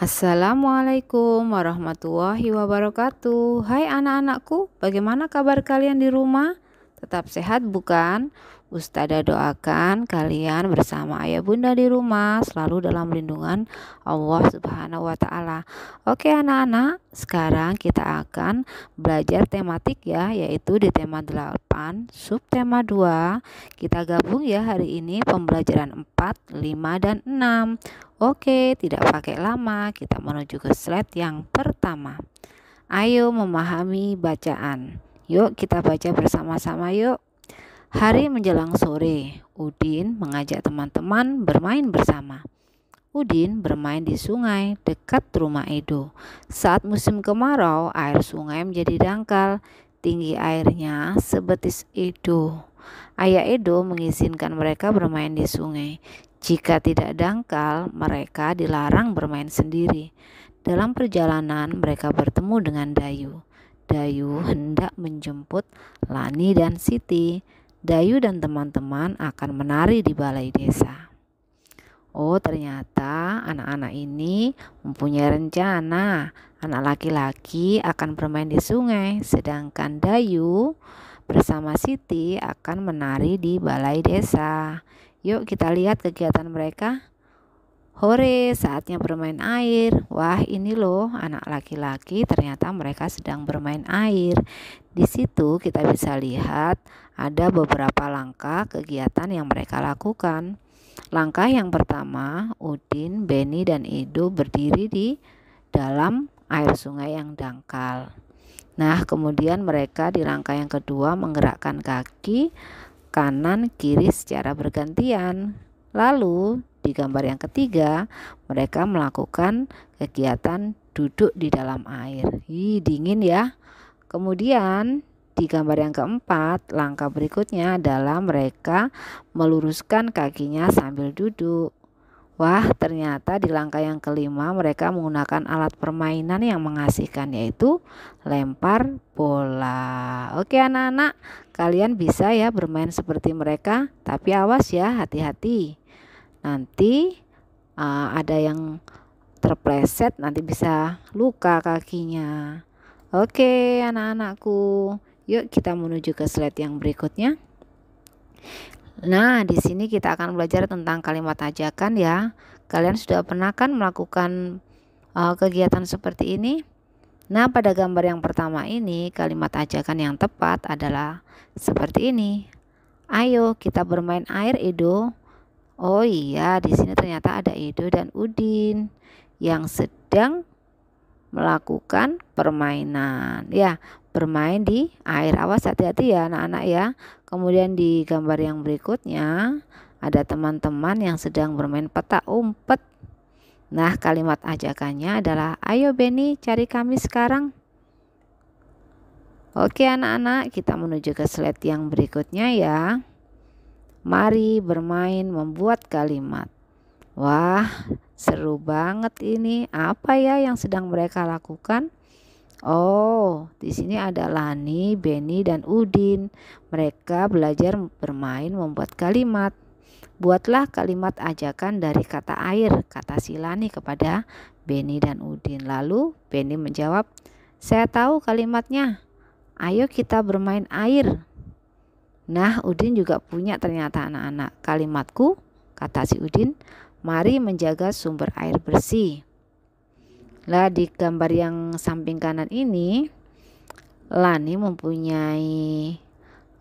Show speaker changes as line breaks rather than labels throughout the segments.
Assalamualaikum warahmatullahi wabarakatuh. Hai anak-anakku, bagaimana kabar kalian di rumah? Tetap sehat bukan? Ustada doakan kalian bersama ayah bunda di rumah selalu dalam lindungan Allah Subhanahu wa taala. Oke anak-anak, sekarang kita akan belajar tematik ya, yaitu di tema 8, subtema 2. Kita gabung ya hari ini pembelajaran 4, 5 dan 6. Oke, tidak pakai lama, kita menuju ke slide yang pertama. Ayo memahami bacaan. Yuk kita baca bersama-sama yuk. Hari menjelang sore, Udin mengajak teman-teman bermain bersama. Udin bermain di sungai dekat rumah Edo. Saat musim kemarau, air sungai menjadi dangkal. Tinggi airnya sebetis Edo. Ayah Edo mengizinkan mereka bermain di sungai. Jika tidak dangkal, mereka dilarang bermain sendiri. Dalam perjalanan, mereka bertemu dengan Dayu. Dayu hendak menjemput Lani dan Siti. Dayu dan teman-teman akan menari di balai desa. Oh, ternyata anak-anak ini mempunyai rencana. Anak laki-laki akan bermain di sungai, sedangkan Dayu bersama Siti akan menari di balai desa. Yuk, kita lihat kegiatan mereka. Hore, saatnya bermain air. Wah, ini loh anak laki-laki ternyata mereka sedang bermain air. Di situ kita bisa lihat ada beberapa langkah kegiatan yang mereka lakukan. Langkah yang pertama, Udin, Beni, dan Ido berdiri di dalam air sungai yang dangkal. Nah, kemudian mereka di langkah yang kedua menggerakkan kaki kanan kiri secara bergantian. Lalu, di gambar yang ketiga, mereka melakukan kegiatan duduk di dalam air. Ih, dingin ya. Kemudian, di gambar yang keempat, langkah berikutnya adalah mereka meluruskan kakinya sambil duduk. Wah, ternyata di langkah yang kelima mereka menggunakan alat permainan yang mengasihkan yaitu lempar bola. Oke anak-anak, kalian bisa ya bermain seperti mereka, tapi awas ya, hati-hati nanti uh, ada yang terpleset nanti bisa luka kakinya oke anak-anakku yuk kita menuju ke slide yang berikutnya nah di sini kita akan belajar tentang kalimat ajakan ya kalian sudah pernah kan melakukan uh, kegiatan seperti ini Nah, pada gambar yang pertama ini, kalimat ajakan yang tepat adalah seperti ini. Ayo kita bermain air, Edo. Oh iya, di sini ternyata ada Edo dan Udin yang sedang melakukan permainan. Ya, bermain di air. Awas hati-hati ya anak-anak ya. Kemudian di gambar yang berikutnya ada teman-teman yang sedang bermain peta umpet. Nah, kalimat ajakannya adalah ayo Benny cari kami sekarang. Oke anak-anak, kita menuju ke slide yang berikutnya ya. Mari bermain membuat kalimat. Wah, seru banget ini. Apa ya yang sedang mereka lakukan? Oh, di sini ada Lani, Beni, dan Udin. Mereka belajar bermain membuat kalimat. Buatlah kalimat ajakan dari kata air, kata Silani kepada Beni dan Udin. Lalu Beni menjawab, "Saya tahu kalimatnya. Ayo kita bermain air." Nah, Udin juga punya ternyata anak-anak. Kalimatku, kata si Udin, mari menjaga sumber air bersih. Lah di gambar yang samping kanan ini, Lani mempunyai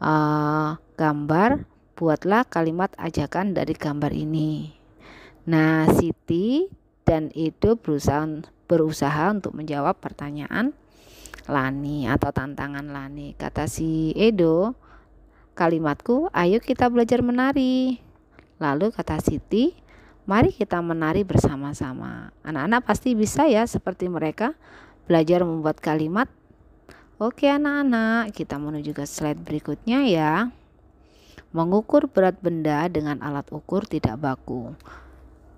uh, gambar, buatlah kalimat ajakan dari gambar ini. Nah, Siti dan Edo berusaha berusaha untuk menjawab pertanyaan Lani atau tantangan Lani. Kata si Edo, Kalimatku, ayo kita belajar menari. Lalu kata Siti, mari kita menari bersama-sama. Anak-anak pasti bisa ya seperti mereka belajar membuat kalimat. Oke anak-anak, kita menuju ke slide berikutnya ya. Mengukur berat benda dengan alat ukur tidak baku.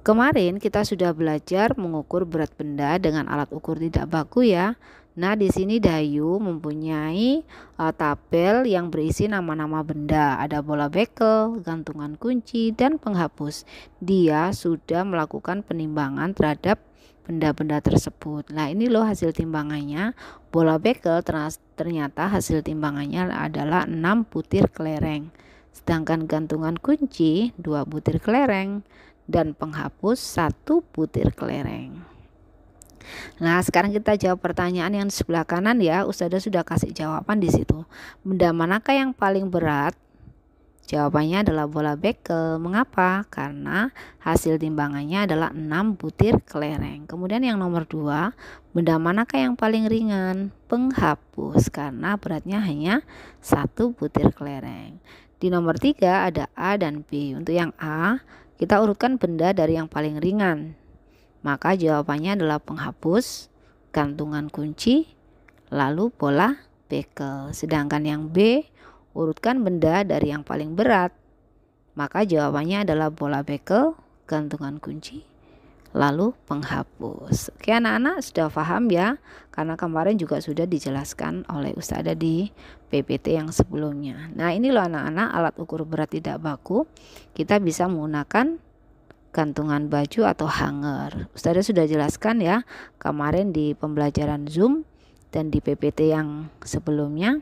Kemarin kita sudah belajar mengukur berat benda dengan alat ukur tidak baku ya. Nah, di sini Dayu mempunyai uh, tabel yang berisi nama-nama benda. Ada bola bekel, gantungan kunci, dan penghapus. Dia sudah melakukan penimbangan terhadap benda-benda tersebut. Nah, ini loh hasil timbangannya. Bola bekel ternyata hasil timbangannya adalah 6 butir kelereng. Sedangkan gantungan kunci 2 butir kelereng dan penghapus 1 butir kelereng. Nah, sekarang kita jawab pertanyaan yang di sebelah kanan ya. Ustazah sudah kasih jawaban di situ. Benda manakah yang paling berat? Jawabannya adalah bola bekel. Mengapa? Karena hasil timbangannya adalah 6 butir kelereng. Kemudian yang nomor 2, benda manakah yang paling ringan? Penghapus karena beratnya hanya 1 butir kelereng. Di nomor 3 ada A dan B. Untuk yang A, kita urutkan benda dari yang paling ringan maka jawabannya adalah penghapus, gantungan kunci, lalu pola bekel. Sedangkan yang B, urutkan benda dari yang paling berat. Maka jawabannya adalah bola bekel, gantungan kunci, lalu penghapus. Oke anak-anak sudah paham ya? Karena kemarin juga sudah dijelaskan oleh Ustazah di PPT yang sebelumnya. Nah ini loh anak-anak alat ukur berat tidak baku. Kita bisa menggunakan gantungan baju atau hanger. Ustazah sudah jelaskan ya kemarin di pembelajaran Zoom dan di PPT yang sebelumnya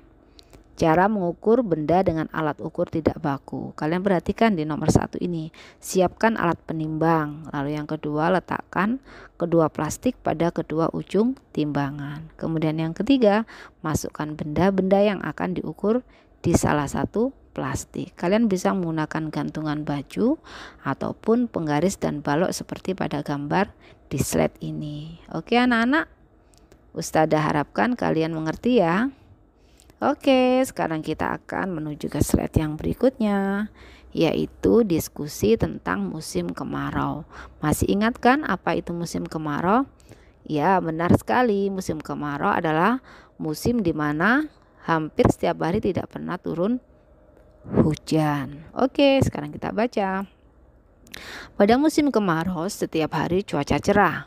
cara mengukur benda dengan alat ukur tidak baku. Kalian perhatikan di nomor satu ini, siapkan alat penimbang. Lalu yang kedua, letakkan kedua plastik pada kedua ujung timbangan. Kemudian yang ketiga, masukkan benda-benda yang akan diukur di salah satu plastik. Kalian bisa menggunakan gantungan baju ataupun penggaris dan balok seperti pada gambar di slide ini. Oke anak-anak, Ustadzah harapkan kalian mengerti ya. Oke, sekarang kita akan menuju ke slide yang berikutnya, yaitu diskusi tentang musim kemarau. Masih ingat kan apa itu musim kemarau? Ya, benar sekali. Musim kemarau adalah musim di mana hampir setiap hari tidak pernah turun hujan. Oke, sekarang kita baca. Pada musim kemarau, setiap hari cuaca cerah.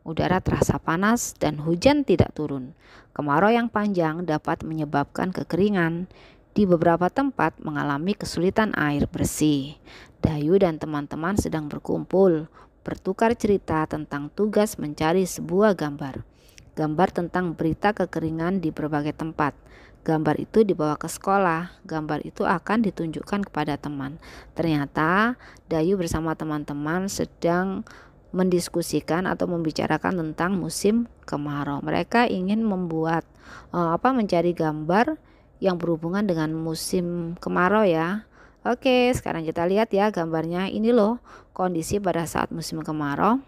Udara terasa panas dan hujan tidak turun. Kemarau yang panjang dapat menyebabkan kekeringan. Di beberapa tempat mengalami kesulitan air bersih. Dayu dan teman-teman sedang berkumpul, bertukar cerita tentang tugas mencari sebuah gambar. Gambar tentang berita kekeringan di berbagai tempat. Gambar itu dibawa ke sekolah. Gambar itu akan ditunjukkan kepada teman. Ternyata Dayu bersama teman-teman sedang mendiskusikan atau membicarakan tentang musim kemarau. Mereka ingin membuat eh, apa mencari gambar yang berhubungan dengan musim kemarau ya. Oke, sekarang kita lihat ya gambarnya. Ini loh kondisi pada saat musim kemarau.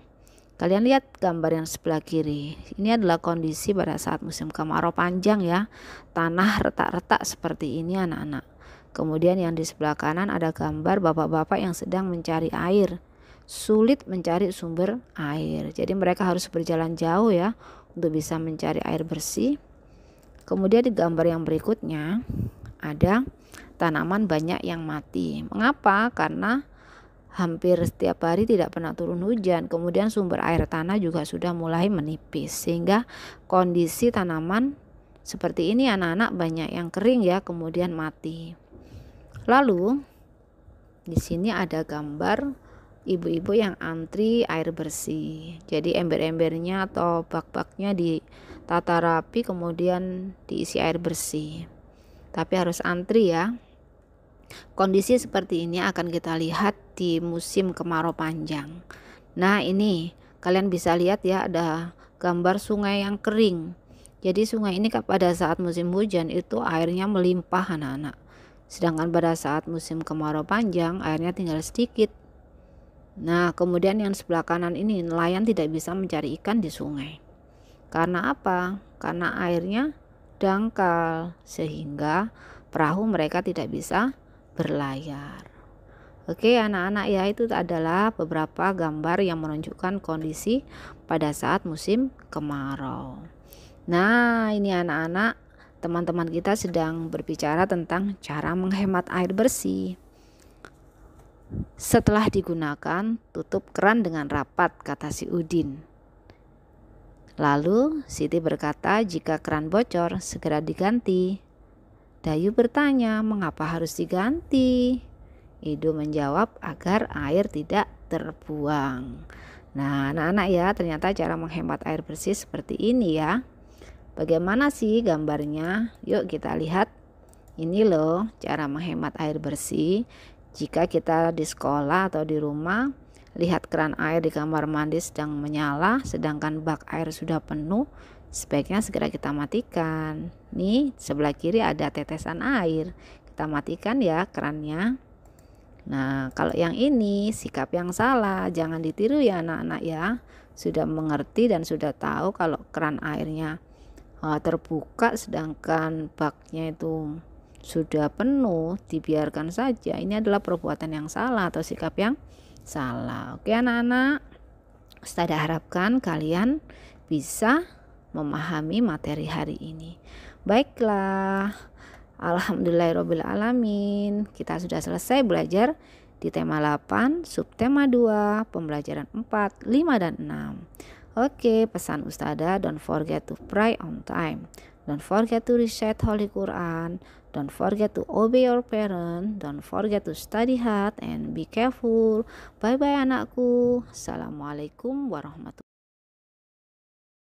Kalian lihat gambar yang sebelah kiri. Ini adalah kondisi pada saat musim kemarau panjang ya. Tanah retak-retak seperti ini anak-anak. Kemudian yang di sebelah kanan ada gambar bapak-bapak yang sedang mencari air. Sulit mencari sumber air. Jadi mereka harus berjalan jauh ya untuk bisa mencari air bersih. Kemudian di gambar yang berikutnya ada tanaman banyak yang mati. Mengapa? Karena hampir setiap hari tidak pernah turun hujan. Kemudian sumber air tanah juga sudah mulai menipis sehingga kondisi tanaman seperti ini anak-anak banyak yang kering ya, kemudian mati. Lalu di sini ada gambar ibu-ibu yang antri air bersih. Jadi ember-embernya atau bak-baknya ditata rapi kemudian diisi air bersih. Tapi harus antri ya. Kondisi seperti ini akan kita lihat di musim kemarau panjang. Nah, ini kalian bisa lihat ya ada gambar sungai yang kering. Jadi sungai ini pada saat musim hujan itu airnya melimpah anak-anak. Sedangkan pada saat musim kemarau panjang airnya tinggal sedikit. Nah, kemudian yang sebelah kanan ini nelayan tidak bisa mencari ikan di sungai. Karena apa? Karena airnya dangkal sehingga perahu mereka tidak bisa berlayar. Oke, anak-anak ya itu adalah beberapa gambar yang menunjukkan kondisi pada saat musim kemarau. Nah, ini anak-anak, teman-teman kita sedang berbicara tentang cara menghemat air bersih. Setelah digunakan, tutup keran dengan rapat, kata si Udin. Lalu Siti berkata, "Jika keran bocor, segera diganti." Dayu bertanya, "Mengapa harus diganti?" Edo menjawab, "Agar air tidak terbuang." Nah, anak-anak ya, ternyata cara menghemat air bersih seperti ini ya. Bagaimana sih gambarnya? Yuk kita lihat. Ini loh cara menghemat air bersih. Jika kita di sekolah atau di rumah, lihat keran air di kamar mandi sedang menyala sedangkan bak air sudah penuh, sebaiknya segera kita matikan. Nih, sebelah kiri ada tetesan air. Kita matikan ya kerannya. Nah, kalau yang ini sikap yang salah, jangan ditiru ya anak-anak ya. Sudah mengerti dan sudah tahu kalau keran airnya uh, terbuka sedangkan baknya itu sudah penuh, dibiarkan saja. Ini adalah perbuatan yang salah atau sikap yang salah. Oke anak-anak, saya harapkan kalian bisa memahami materi hari ini. Baiklah, alamin kita sudah selesai belajar di tema 8, subtema 2, pembelajaran 4, 5, dan 6. Oke, pesan Ustada, don't forget to pray on time. Don't forget to recite Holy Quran. Don't forget to obey your parents. Don't forget to study hard and be careful. Bye bye anakku. Assalamualaikum warahmatullahi